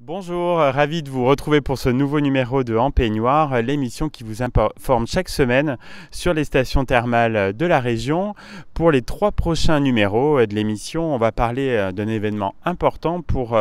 Bonjour, euh, ravi de vous retrouver pour ce nouveau numéro de En Peignoir, l'émission qui vous informe chaque semaine sur les stations thermales de la région. Pour les trois prochains numéros euh, de l'émission, on va parler euh, d'un événement important pour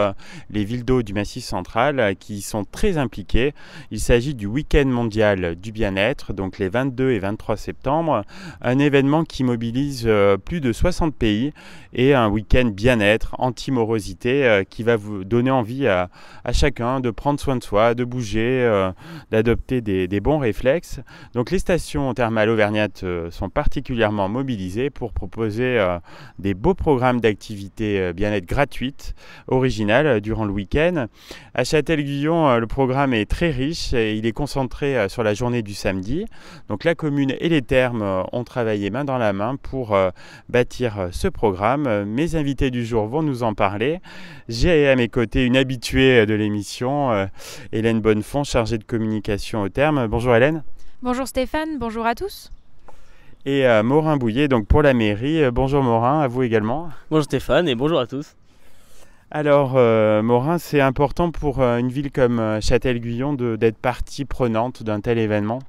les villes d'eau du Massif central qui sont très impliquées. Il s'agit du Week-end mondial du bien-être, donc les 22 et 23 septembre, un événement qui mobilise plus de 60 pays et un week-end bien-être, anti-morosité qui va vous donner envie à à chacun de prendre soin de soi, de bouger, euh, d'adopter des, bons réflexes. Donc les stations thermales auvergnates euh, sont particulièrement mobilisées pour proposer euh, des beaux programmes d'activités bien-être gratuites, originales, durant le week-end. À Châtel-Guyon, le programme est très riche et il est concentré sur la journée du samedi. Donc la commune et les thermes ont travaillé main dans la main pour bâtir ce programme. Mes invités du jour vont nous en parler. J'ai à mes côtés une habituée euh, de l'émission, euh, Hélène Bonnefond, chargée de communication au terme. Bonjour Hélène. Bonjour Stéphane, bonjour à tous. Et Morin Bouillet, donc pour la mairie. Euh, bonjour Morin, à vous également. Bonjour Stéphane et bonjour à tous. Alors, Morin, c'est important pour une ville comme Châtel-Guyon d'être partie prenante d'un tel événement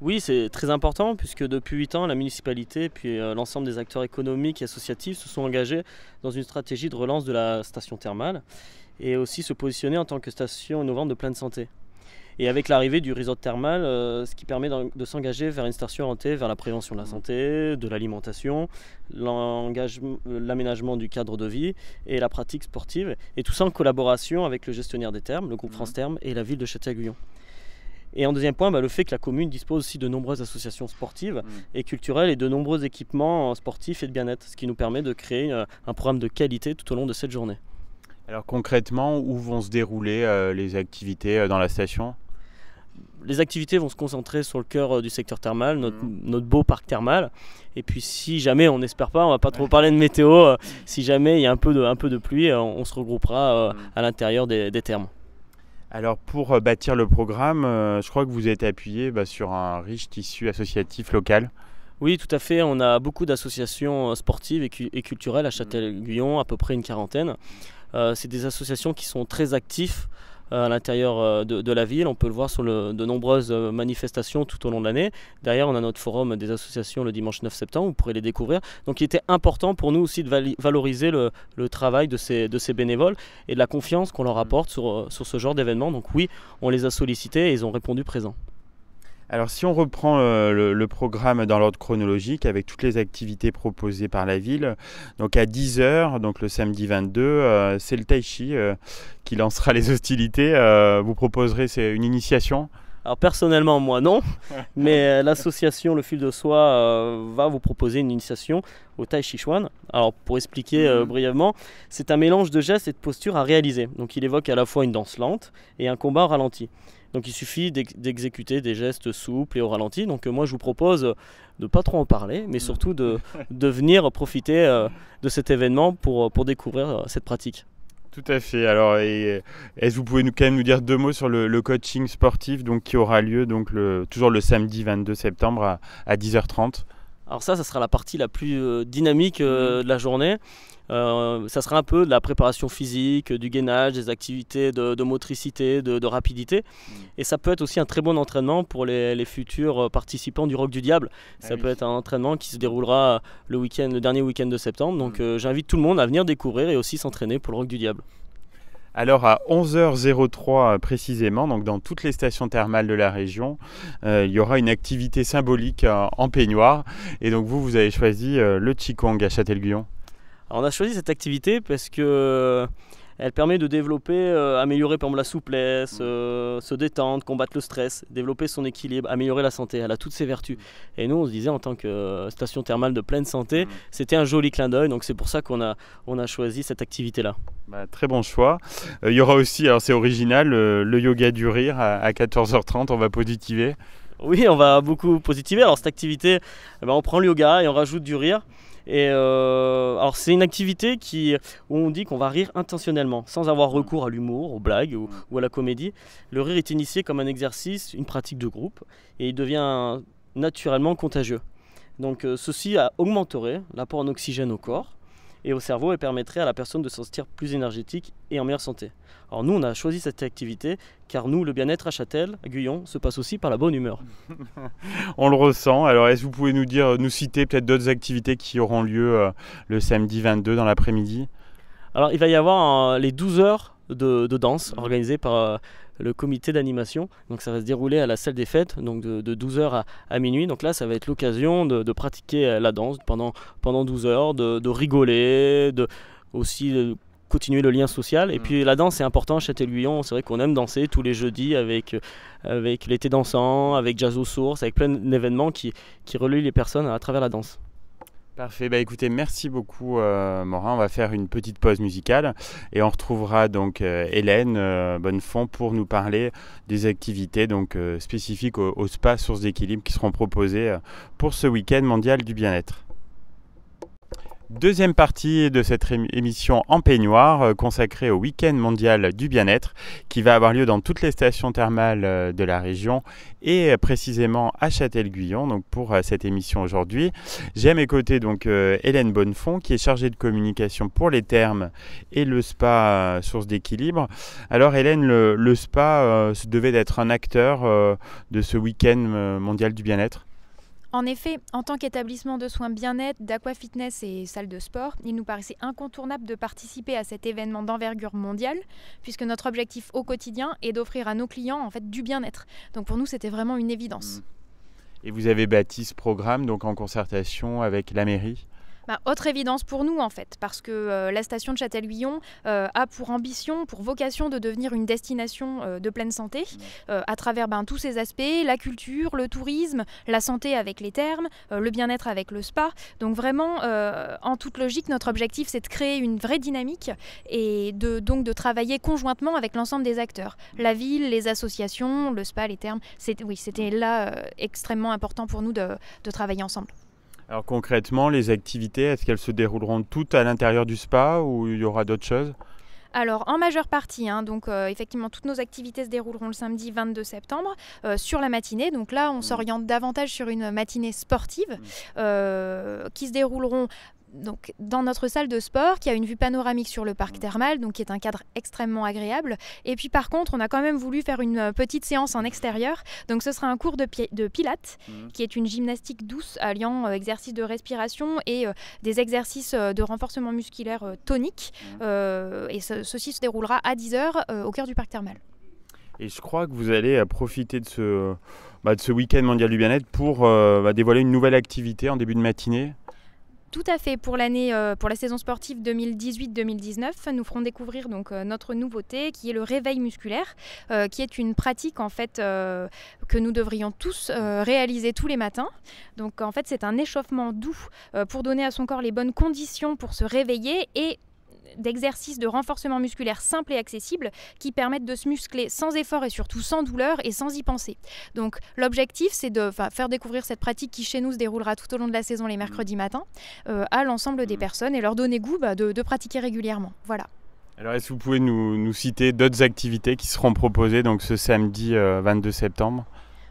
oui, c'est très important puisque depuis 8 ans, la municipalité puis euh, l'ensemble des acteurs économiques et associatifs se sont engagés dans une stratégie de relance de la station thermale et aussi se positionner en tant que station innovante de pleine santé. Et avec l'arrivée du réseau thermal, euh, ce qui permet de s'engager vers une station orientée vers la prévention de la mmh. santé, de l'alimentation, euh, l'aménagement du cadre de vie et la pratique sportive. Et tout ça en collaboration avec le gestionnaire des thermes, le groupe mmh. France Thermes et la ville de Châtel-Guyon. Et en deuxième point, bah, le fait que la commune dispose aussi de nombreuses associations sportives mm. et culturelles et de nombreux équipements euh, sportifs et de bien-être, ce qui nous permet de créer euh, un programme de qualité tout au long de cette journée. Alors concrètement, où vont se dérouler euh, les activités dans la station les activités vont se concentrer sur le cœur du secteur thermal, mm. notre, beau parc thermal. Et puis si jamais, on n'espère pas, on va pas trop parler de météo, si jamais il y a un peu de, un peu de pluie, on, se regroupera mm. à l'intérieur des, des thermes. Alors pour euh, bâtir le programme, euh, je crois que vous êtes appuyé bah, sur un riche tissu associatif local. Oui, tout à fait. On a beaucoup d'associations euh, sportives et, culturelles à mmh. Châtel-Guyon, à peu près une quarantaine. c'est des associations qui sont très actives euh, à l'intérieur euh, de, la ville. On peut le voir sur de nombreuses euh, manifestations tout au long de l'année. Derrière, on a notre forum des associations le dimanche 9 septembre. Vous pourrez les découvrir. Donc, il était important pour nous aussi de valoriser le, travail de ces, bénévoles et de la confiance qu'on leur apporte sur, sur ce genre d'événement. Donc, oui, on les a sollicités et ils ont répondu présent. Alors si on reprend euh, le, programme dans l'ordre chronologique avec toutes les activités proposées par la ville, donc à 10h, donc le samedi 22, euh, c'est le Taichi euh, qui lancera les hostilités. vous proposerez une initiation alors personnellement, moi non, mais euh, l'association Le Fil de Soie euh, va vous proposer une initiation au Tai Chi Chuan. Alors pour expliquer euh, mm. brièvement, c'est un mélange de gestes et de postures à réaliser. Donc il évoque à la fois une danse lente et un combat au ralenti. Donc il suffit d'exécuter des gestes souples et au ralenti. Donc moi je vous propose de pas trop en parler, mais surtout de, de venir profiter de cet événement pour, pour découvrir cette pratique. Tout à fait. Alors, est-ce que vous pouvez nous, quand même nous dire deux mots sur le, coaching sportif donc, qui aura lieu donc, toujours le samedi 22 septembre à, à 10h30 alors ça, ça sera la partie la plus euh, dynamique euh, mhm. de la journée. Euh, ça sera un peu de la préparation physique, du gainage, des activités de, motricité, de, rapidité. Mhm. Et ça peut être aussi un très bon entraînement pour les, futurs participants du Rock du Diable. Ah ça peut être un entraînement qui se déroulera le, dernier week-end de septembre. Donc mhm. j'invite tout le monde à venir découvrir et aussi s'entraîner pour le Rock du Diable. Alors à 11h03 euh, précisément, donc dans toutes les stations thermales de la région, euh, il y aura une activité symbolique euh, en, peignoir. Et donc vous, vous avez choisi le Qigong à Châtel-Guyon. On a choisi cette activité parce que elle permet de développer, euh, améliorer par exemple la souplesse, mm. euh, se détendre, combattre le stress, développer son équilibre, améliorer la santé. Elle a toutes ses vertus. Mm. Et nous, on se disait en tant que euh, station thermale de pleine santé, mm. c'était un joli clin d'œil. Donc c'est pour ça qu'on a, on a choisi cette activité-là. Bah, très bon choix. Il y aura aussi, alors c'est original, le yoga du rire à 14h30. On va positiver. Oui, on va beaucoup positiver. Alors cette activité, eh ben, on prend le yoga et on rajoute du rire. Et euh, c'est une activité qui, où on dit qu'on va rire intentionnellement, sans avoir recours à l'humour, aux blagues ou, à la comédie. Le rire est initié comme un exercice, une pratique de groupe, et il devient naturellement contagieux. Donc euh, ceci a augmenterait l'apport en oxygène au corps, et au cerveau et permettrait à la personne de se sentir plus énergétique et en meilleure santé. Alors nous, on a choisi cette activité car nous, le bien-être à Châtel, à Guyon, se passe aussi par la bonne humeur. on le ressent. Alors est-ce que vous pouvez nous dire, nous citer peut-être d'autres activités qui auront lieu euh, le samedi 22 dans l'après-midi Alors il va y avoir euh, les 12 heures de, de danse mmh. organisées par euh, le comité d'animation. Donc ça va se dérouler à la salle des fêtes, donc de, 12h à, minuit. Donc là, ça va être l'occasion de, pratiquer euh, la danse pendant, pendant 12 h de, rigoler, de aussi de euh, continuer le lien social. Et mm. puis la danse, est important. chez guyon c'est vrai qu'on aime danser tous les jeudis avec, euh, avec l'été dansant, avec Jazz aux sources, avec plein d'événements qui, qui relient les personnes à travers la danse. Parfait, bah écoutez, merci beaucoup euh, Morin. On va faire une petite pause musicale et on retrouvera donc euh, Hélène euh, Bonnefond pour nous parler des activités donc spécifiques au, au, spa Source d'équilibre qui seront proposées pour ce week-end mondial du bien-être. Deuxième partie de cette émission en peignoir euh, consacrée au week-end mondial du bien-être qui va avoir lieu dans toutes les stations thermales euh, de la région et euh, précisément à Châtel-Guyon. Donc pour cette émission aujourd'hui, j'ai à mes côtés donc Hélène Bonnefond qui est chargée de communication pour les thermes et le spa source d'équilibre. Alors Hélène, le, spa devait être un acteur de ce week-end mondial du bien-être. En effet, en tant qu'établissement de soins bien-être, d'aquafitness et salle de sport, il nous paraissait incontournable de participer à cet événement d'envergure mondiale, puisque notre objectif au quotidien est d'offrir à nos clients en fait du bien-être. Donc pour nous, c'était vraiment une évidence. Mmh. Et vous avez bâti ce programme donc en concertation avec la mairie autre évidence pour nous, en fait, parce que euh, la station de Châtel-Guyon euh, a pour ambition, pour vocation de devenir une destination euh, de pleine santé, à travers ben, tous ces aspects, la culture, le tourisme, la santé avec les termes, le bien-être avec le spa. Donc vraiment, en toute logique, notre objectif, c'est de créer une vraie dynamique et de, donc de travailler conjointement avec l'ensemble des acteurs. La ville, les associations, le spa, les termes, Oui, c'était là extrêmement important pour nous de travailler ensemble. Alors concrètement, les activités, est-ce qu'elles se dérouleront toutes à l'intérieur du spa ou il y aura d'autres choses alors en majeure partie, hein, donc euh, effectivement toutes nos activités se dérouleront le samedi 22 septembre euh, sur la matinée. Donc là on mmh. s'oriente davantage sur une matinée sportive mmh. euh, qui se dérouleront donc, dans notre salle de sport, qui a une vue panoramique sur le parc thermal, donc qui est un cadre extrêmement agréable. Et puis par contre, on a quand même voulu faire une euh, petite séance en extérieur. Donc ce sera un cours de, pilates, mhm. qui est une gymnastique douce alliant euh, exercices de respiration et euh, des exercices de renforcement musculaire tonique. Mhm. et ceci se déroulera à 10h au cœur du parc thermal. Et je crois que vous allez profiter bah, de ce, week-end mondial du bien-être pour bah, dévoiler une nouvelle activité en début de matinée. Tout à fait. Pour l'année, euh, pour la saison sportive 2018-2019, nous ferons découvrir donc euh, notre nouveauté qui est le réveil musculaire, euh, qui est une pratique en fait que nous devrions tous réaliser tous les matins. Donc en fait, c'est un échauffement doux pour donner à son corps les bonnes conditions pour se réveiller et d'exercices de renforcement musculaire simples et accessibles qui permettent de se muscler sans effort et surtout sans douleur et sans y penser. Donc l'objectif, c'est de faire découvrir cette pratique qui chez nous se déroulera tout au long de la saison les mmh. mercredis matins euh, à l'ensemble des mmh. personnes et leur donner goût bah, de, pratiquer régulièrement. Voilà. Alors est-ce que vous pouvez nous, citer d'autres activités qui seront proposées donc ce samedi 22 euh, septembre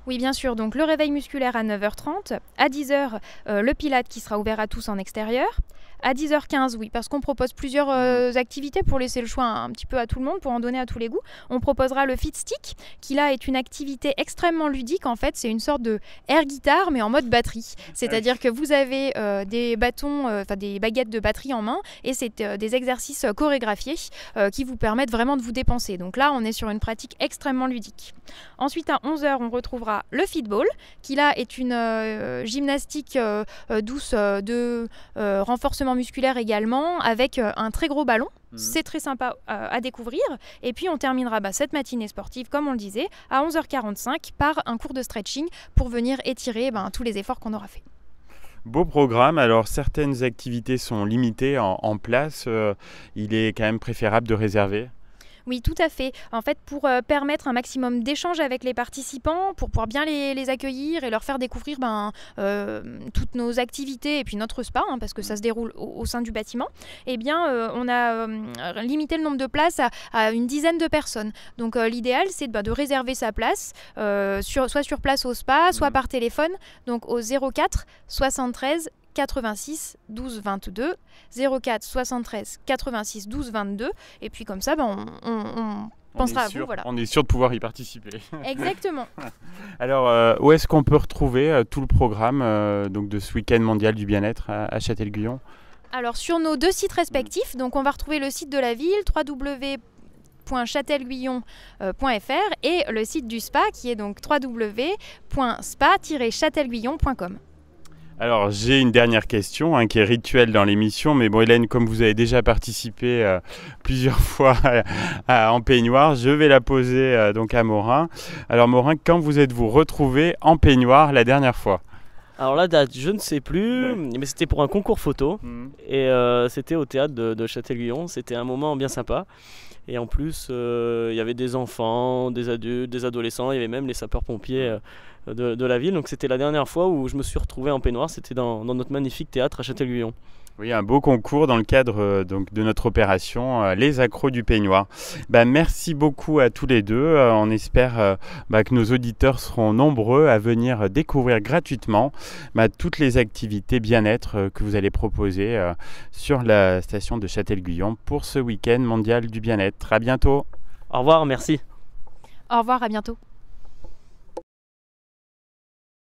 oui, bien sûr. Donc le réveil musculaire à 9h30, à 10h euh, le pilate qui sera ouvert à tous en extérieur, à 10h15, oui, parce qu'on propose plusieurs mhm. euh, activités pour laisser le choix un, petit peu à tout le monde, pour en donner à tous les goûts. On proposera le Fit Stick, qui là est une activité extrêmement ludique. En fait, c'est une sorte de air guitare, mais en mode batterie. C'est-à-dire ah que vous avez euh, des bâtons, euh, enfin des baguettes de batterie en main, et c'est des exercices chorégraphiés qui vous permettent vraiment de vous dépenser. Donc là, on est sur une pratique extrêmement ludique. Ensuite, à 11h, on retrouvera le Feedball, qui là est une gymnastique douce de renforcement musculaire également avec euh, un très gros ballon. Mhm. C'est très sympa euh, à découvrir. Et puis on terminera bah, cette matinée sportive, comme on le disait, à 11h45 par un cours de stretching pour venir étirer ben, tous les efforts qu'on aura fait Beau programme. Alors certaines activités sont limitées en, place. Euh, il est quand même préférable de réserver. Oui, tout à fait. En fait, pour euh, permettre un maximum d'échanges avec les participants, pour pouvoir bien les, accueillir et leur faire découvrir ben, euh, toutes nos activités et puis notre spa, hein, parce que ça se déroule au, sein du bâtiment, eh bien, euh, on a limité le nombre de places à, une dizaine de personnes. Donc, l'idéal, c'est ben, de, réserver sa place, soit sur place au spa, soit mm. par téléphone, donc au 04 73 86 12 22, 04 73 86 12 22, et puis comme ça, ben, on, pensera à vous, voilà. on est sûr de pouvoir y participer. Exactement. Alors, euh, où est-ce qu'on peut retrouver euh, tout le programme euh, donc de ce week-end mondial du bien-être à, Châtel-Guyon Alors, sur nos deux sites respectifs, donc on va retrouver le site de la ville, www.châtelguyon.fr et le site du SPA qui est donc www.spa-châtelguyon.com. Alors j'ai une dernière question hein, qui est rituelle dans l'émission, mais bon Hélène, comme vous avez déjà participé euh, plusieurs fois euh, en peignoir, je vais la poser euh, donc à Morin. Alors Morin, quand vous êtes-vous retrouvé en peignoir la dernière fois alors la date, je ne sais plus, mais c'était pour un concours photo. Hmm. Et euh, c'était au théâtre de, de Châtel-Guyon. C'était un moment bien sympa. Et en plus, euh, il y avait des enfants, des adultes, des adolescents, il y avait même les sapeurs-pompiers euh, de, la ville. Donc c'était la dernière fois où je me suis retrouvé en peignoir. C'était dans, dans notre magnifique théâtre à Châtel-Guyon. Oui, un beau concours dans le cadre euh, donc, de notre opération euh, Les accros du peignoir. Ben merci beaucoup à tous les deux. Euh, on espère bah, que nos auditeurs seront nombreux à venir découvrir gratuitement bah, toutes les activités bien-être que vous allez proposer sur la station de Châtel-Guyon pour ce week-end mondial du bien-être. À bientôt. Au revoir, merci. Au revoir, à bientôt.